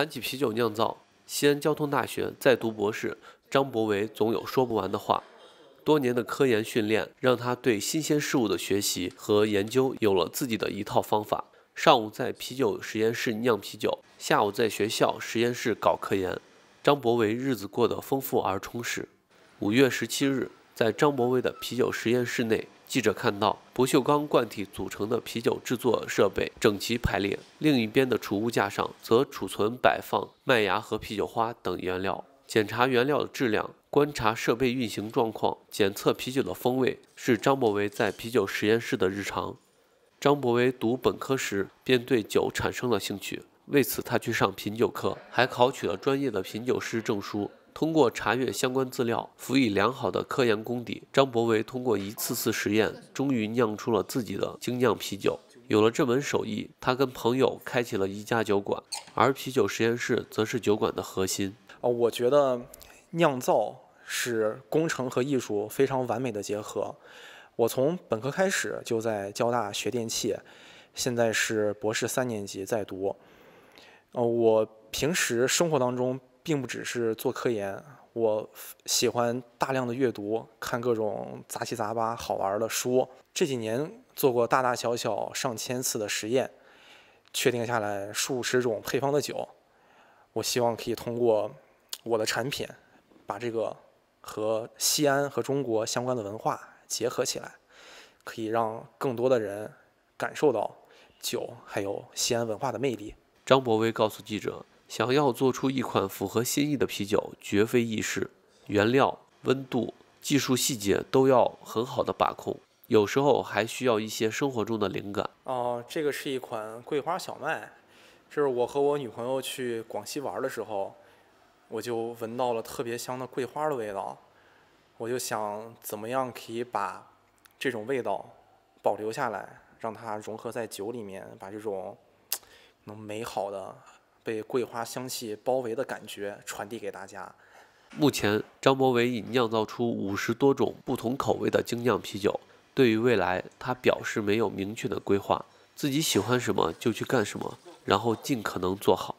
谈起啤酒酿造，西安交通大学在读博士张博维总有说不完的话。多年的科研训练让他对新鲜事物的学习和研究有了自己的一套方法。上午在啤酒实验室酿啤酒，下午在学校实验室搞科研，张博维日子过得丰富而充实。五月十七日，在张博维的啤酒实验室内。记者看到，不锈钢罐体组成的啤酒制作设备整齐排列，另一边的储物架上则储存摆放麦芽和啤酒花等原料。检查原料的质量，观察设备运行状况，检测啤酒的风味，是张博维在啤酒实验室的日常。张博维读本科时便对酒产生了兴趣。为此，他去上品酒课，还考取了专业的品酒师证书。通过查阅相关资料，辅以良好的科研功底，张博为通过一次次实验，终于酿出了自己的精酿啤酒。有了这门手艺，他跟朋友开启了一家酒馆，而啤酒实验室则是酒馆的核心。啊，我觉得，酿造是工程和艺术非常完美的结合。我从本科开始就在交大学电气，现在是博士三年级在读。呃，我平时生活当中并不只是做科研，我喜欢大量的阅读，看各种杂七杂八好玩的书。这几年做过大大小小上千次的实验，确定下来数十种配方的酒。我希望可以通过我的产品，把这个和西安和中国相关的文化结合起来，可以让更多的人感受到酒还有西安文化的魅力。张博威告诉记者：“想要做出一款符合心意的啤酒，绝非易事。原料、温度、技术细节都要很好的把控，有时候还需要一些生活中的灵感。”哦，这个是一款桂花小麦，就是我和我女朋友去广西玩的时候，我就闻到了特别香的桂花的味道，我就想怎么样可以把这种味道保留下来，让它融合在酒里面，把这种。能美好的被桂花香气包围的感觉传递给大家。目前，张博伟已酿造出五十多种不同口味的精酿啤酒。对于未来，他表示没有明确的规划，自己喜欢什么就去干什么，然后尽可能做好。